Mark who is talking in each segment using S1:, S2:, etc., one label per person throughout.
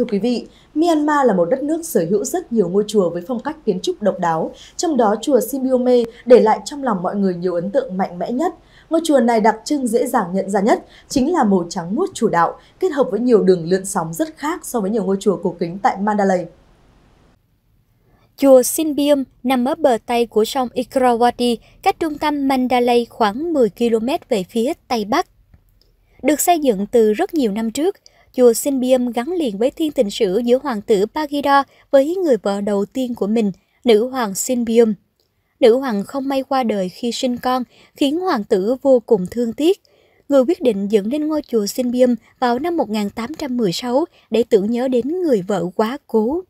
S1: Thưa quý vị, Myanmar là một đất nước sở hữu rất nhiều ngôi chùa với phong cách kiến trúc độc đáo, trong đó chùa Simbiome để lại trong lòng mọi người nhiều ấn tượng mạnh mẽ nhất. Ngôi chùa này đặc trưng dễ dàng nhận ra nhất chính là màu trắng muốt chủ đạo, kết hợp với nhiều đường lượn sóng rất khác so với nhiều ngôi chùa cổ kính tại Mandalay. Chùa Sinbium nằm ở bờ Tây của sông Ikrawati, cách trung tâm Mandalay khoảng 10 km về phía Tây Bắc. Được xây dựng từ rất nhiều năm trước, chùa Sinbium gắn liền với thiên tình sử giữa hoàng tử Bagheera với người vợ đầu tiên của mình, nữ hoàng Sinbium. Nữ hoàng không may qua đời khi sinh con, khiến hoàng tử vô cùng thương tiếc. Người quyết định dựng nên ngôi chùa Sinbium vào năm 1816 để tưởng nhớ đến người vợ quá cố.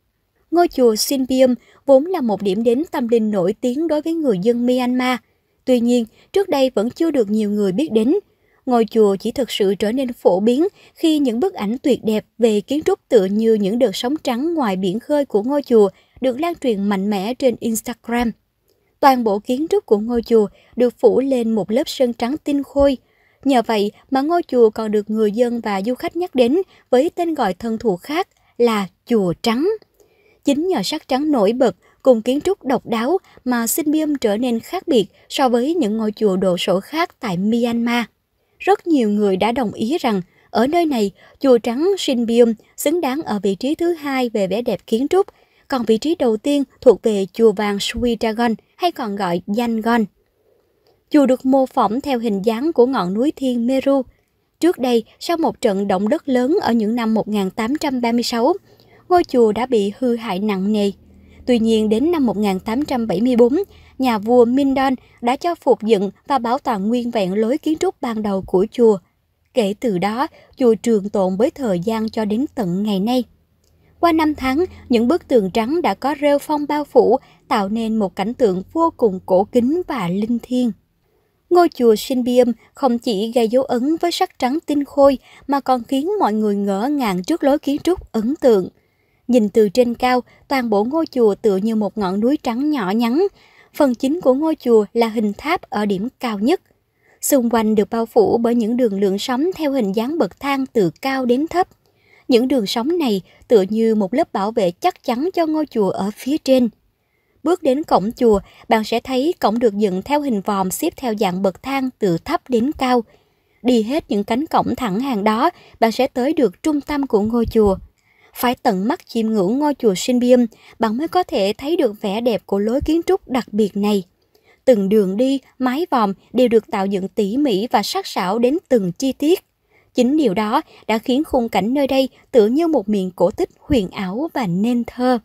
S1: Ngôi chùa Sinbium vốn là một điểm đến tâm linh nổi tiếng đối với người dân Myanmar. Tuy nhiên, trước đây vẫn chưa được nhiều người biết đến – ngôi chùa chỉ thực sự trở nên phổ biến khi những bức ảnh tuyệt đẹp về kiến trúc tựa như những đợt sóng trắng ngoài biển khơi của ngôi chùa được lan truyền mạnh mẽ trên Instagram. Toàn bộ kiến trúc của ngôi chùa được phủ lên một lớp sơn trắng tinh khôi. Nhờ vậy mà ngôi chùa còn được người dân và du khách nhắc đến với tên gọi thân thuộc khác là chùa trắng. Chính nhờ sắc trắng nổi bật cùng kiến trúc độc đáo mà Sinbiom trở nên khác biệt so với những ngôi chùa đồ sổ khác tại Myanmar rất nhiều người đã đồng ý rằng ở nơi này, chùa trắng Shinbium xứng đáng ở vị trí thứ hai về vẻ đẹp kiến trúc, còn vị trí đầu tiên thuộc về chùa vàng Suitragon hay còn gọi Yangon. Chùa được mô phỏng theo hình dáng của ngọn núi thiên Meru. Trước đây, sau một trận động đất lớn ở những năm 1836, ngôi chùa đã bị hư hại nặng nề. Tuy nhiên đến năm 1874, nhà vua Mindon đã cho phục dựng và bảo toàn nguyên vẹn lối kiến trúc ban đầu của chùa. Kể từ đó, chùa trường tồn với thời gian cho đến tận ngày nay. Qua năm tháng, những bức tường trắng đã có rêu phong bao phủ, tạo nên một cảnh tượng vô cùng cổ kính và linh thiêng. Ngôi chùa Sinbium không chỉ gây dấu ấn với sắc trắng tinh khôi mà còn khiến mọi người ngỡ ngàng trước lối kiến trúc ấn tượng. Nhìn từ trên cao, toàn bộ ngôi chùa tựa như một ngọn núi trắng nhỏ nhắn, phần chính của ngôi chùa là hình tháp ở điểm cao nhất. Xung quanh được bao phủ bởi những đường lượng sóng theo hình dáng bậc thang từ cao đến thấp. Những đường sóng này tựa như một lớp bảo vệ chắc chắn cho ngôi chùa ở phía trên. Bước đến cổng chùa, bạn sẽ thấy cổng được dựng theo hình vòm xếp theo dạng bậc thang từ thấp đến cao. Đi hết những cánh cổng thẳng hàng đó, bạn sẽ tới được trung tâm của ngôi chùa – phải tận mắt chiêm ngưỡng ngôi chùa Sinbium, bạn mới có thể thấy được vẻ đẹp của lối kiến trúc đặc biệt này. Từng đường đi, mái vòm đều được tạo dựng tỉ mỉ và sắc sảo đến từng chi tiết. Chính điều đó đã khiến khung cảnh nơi đây tựa như một miền cổ tích huyền ảo và nên thơ.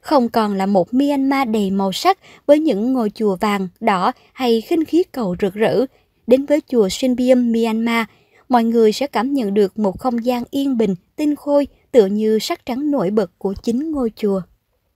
S1: Không còn là một Myanmar đầy màu sắc với những ngôi chùa vàng, đỏ hay khinh khí cầu rực rỡ. Đến với chùa Sinbium Myanmar, mọi người sẽ cảm nhận được một không gian yên bình, tinh khôi tựa như sắc trắng nổi bật của chính ngôi chùa.